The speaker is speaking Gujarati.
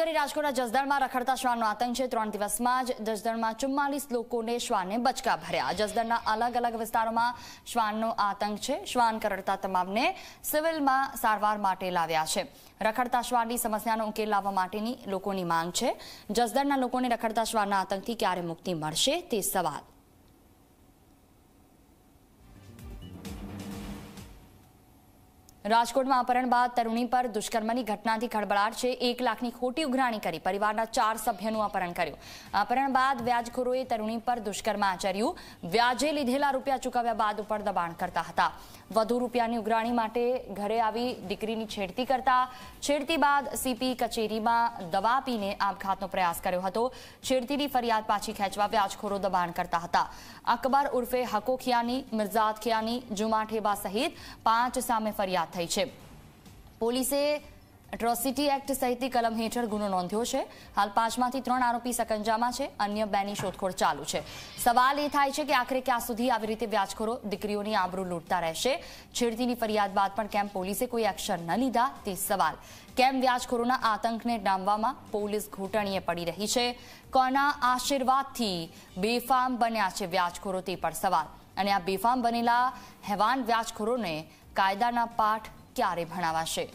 કરી રાજકોટના જસદણમાં રખડતા શ્વાનનો આતંક છે ત્રણ દિવસમાં જ જસદણમાં ચુમ્માલીસ લોકોને શ્વાને બચકા ભર્યા જસદણના અલગ અલગ વિસ્તારોમાં શ્વાનનો આતંક છે શ્વાન કરડતા તમામને સિવિલમાં સારવાર માટે લાવ્યા છે રખડતા શ્વાનની સમસ્યાનો ઉકેલ લાવવા માટેની લોકોની માંગ છે જસદણના લોકોને રખડતા શ્વાનના આતંકથી ક્યારે મુક્તિ મળશે તે સવાલ રાજકોટમાં અપહરણ બાદ તરુણી પર દુષ્કર્મની ઘટનાથી ખળબળાટ છે એક લાખની ખોટી ઉઘરાણી કરી પરિવારના ચાર સભ્યનું અપહરણ કર્યું અપહરણ બાદ વ્યાજખોરોએ તરુણી પર દુષ્કર્મ આચર્યું વ્યાજે લીધેલા રૂપિયા ચૂકવ્યા બાદ ઉપર દબાણ કરતા હતા વધુ રૂપિયાની ઉઘરાણી માટે ઘરે આવી દીકરીની છેડતી કરતા છેડતી બાદ સીપી કચેરીમાં દવા પીને આપઘાતનો પ્રયાસ કર્યો હતો છેડતીની ફરિયાદ પાછી ખેંચવા વ્યાજખોરો દબાણ કરતા હતા અકબર ઉર્ફે હકો ખિયાની મિર્ઝાદ ખિયાની જુમાઠેબા સહિત પાંચ સામે ફરિયાદ થઈ છે પોલીસે એટ્રોસિટી એક્ટ સહિતની કલમ હેઠળ ગુનો નોંધ્યો છે હાલ પાંચમાંથી ત્રણ આરોપી સકંજામાં છે અન્ય બેની શોધખોળ ચાલુ છે સવાલ એ થાય છે કે આખરે ક્યાં સુધી આવી રીતે વ્યાજખોરો દીકરીઓની આબરૂ લૂંટતા રહેશે છેડતીની ફરિયાદ બાદ પણ કેમ પોલીસે કોઈ એક્શન ન લીધા તે સવાલ કેમ વ્યાજખોરોના આતંકને ડામવામાં પોલીસ ઘૂંટણીએ પડી રહી છે કોના આશીર્વાદથી બેફામ બન્યા છે વ્યાજખોરો તે પણ સવાલ અને આ બેફામ બનેલા હેવાન વ્યાજખોરોને કાયદાના પાઠ ક્યારે ભણાવાશે